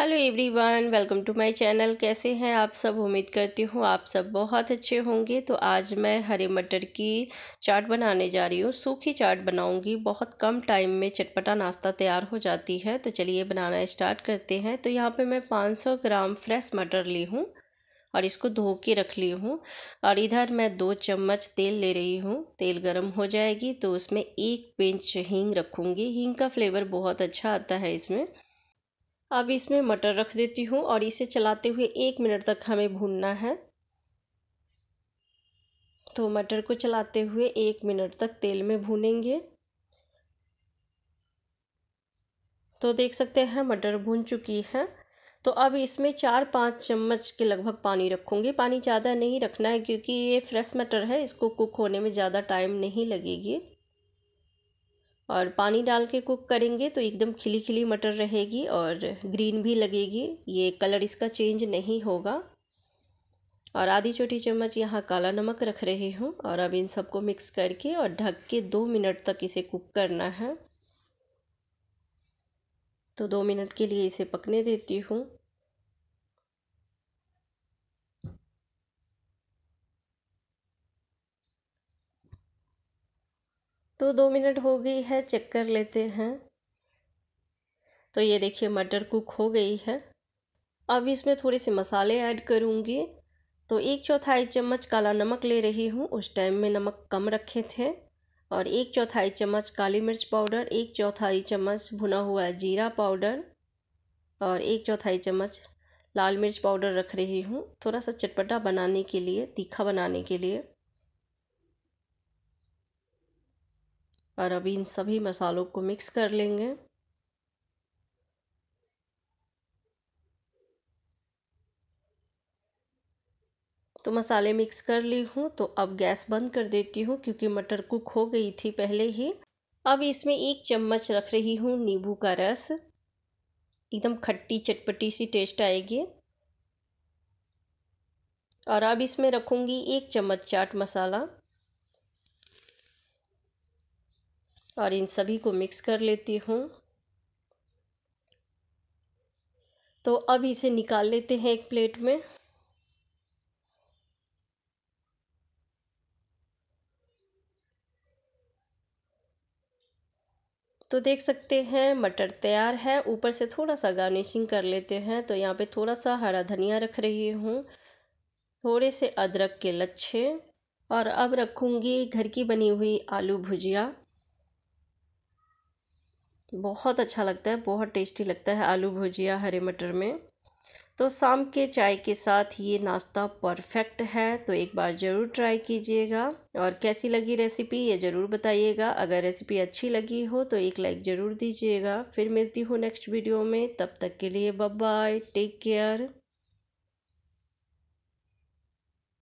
hello everyone welcome to my channel कैसे हैं आप सब उम्मीद करती हूँ आप सब बहुत अच्छे होंगे तो आज मैं हरे मटर की चाट बनाने जा रही हूँ सूखी चाट बनाऊँगी बहुत कम टाइम में चटपटा नाश्ता तैयार हो जाती है तो चलिए बनाना स्टार्ट करते हैं तो यहाँ पे मैं 500 ग्राम फ्रेश मटर ली हूँ और इसको धो के रख ली हूँ और इधर मैं दो चम्मच तेल ले रही हूँ तेल गर्म हो जाएगी तो उसमें एक पिंच हींग रखूँगी हींग का फ्लेवर बहुत अच्छा आता है इसमें अब इसमें मटर रख देती हूँ और इसे चलाते हुए एक मिनट तक हमें भूनना है तो मटर को चलाते हुए एक मिनट तक तेल में भूनेंगे तो देख सकते हैं मटर भून चुकी है तो अब इसमें चार पाँच चम्मच के लगभग पानी रखूँगी पानी ज़्यादा नहीं रखना है क्योंकि ये फ्रेश मटर है इसको कुक होने में ज़्यादा टाइम नहीं लगेगी और पानी डाल के कुक करेंगे तो एकदम खिली खिली मटर रहेगी और ग्रीन भी लगेगी ये कलर इसका चेंज नहीं होगा और आधी छोटी चम्मच यहाँ काला नमक रख रही हूँ और अब इन सबको मिक्स करके और ढक के दो मिनट तक इसे कुक करना है तो दो मिनट के लिए इसे पकने देती हूँ तो दो मिनट हो गई है चेक कर लेते हैं तो ये देखिए मटर कुक हो गई है अब इसमें थोड़े से मसाले ऐड करूँगी तो एक चौथाई चम्मच काला नमक ले रही हूँ उस टाइम में नमक कम रखे थे और एक चौथाई चम्मच काली मिर्च पाउडर एक चौथाई चम्मच भुना हुआ जीरा पाउडर और एक चौथाई चम्मच लाल मिर्च पाउडर रख रही हूँ थोड़ा सा चटपटा बनाने के लिए तीखा बनाने के लिए और अभी इन सभी मसालों को मिक्स कर लेंगे तो मसाले मिक्स कर ली हूँ तो अब गैस बंद कर देती हूँ क्योंकि मटर कुक हो गई थी पहले ही अब इसमें एक चम्मच रख रही हूँ नींबू का रस एकदम खट्टी चटपटी सी टेस्ट आएगी और अब इसमें रखूँगी एक चम्मच चाट मसाला और इन सभी को मिक्स कर लेती हूँ तो अब इसे निकाल लेते हैं एक प्लेट में तो देख सकते हैं मटर तैयार है ऊपर से थोड़ा सा गार्निशिंग कर लेते हैं तो यहाँ पे थोड़ा सा हरा धनिया रख रही हूँ थोड़े से अदरक के लच्छे और अब रखूँगी घर की बनी हुई आलू भुजिया बहुत अच्छा लगता है बहुत टेस्टी लगता है आलू भुजिया हरे मटर में तो शाम के चाय के साथ ये नाश्ता परफेक्ट है तो एक बार ज़रूर ट्राई कीजिएगा और कैसी लगी रेसिपी ये ज़रूर बताइएगा अगर रेसिपी अच्छी लगी हो तो एक लाइक ज़रूर दीजिएगा फिर मिलती हूँ नेक्स्ट वीडियो में तब तक के लिए बाय टेक केयर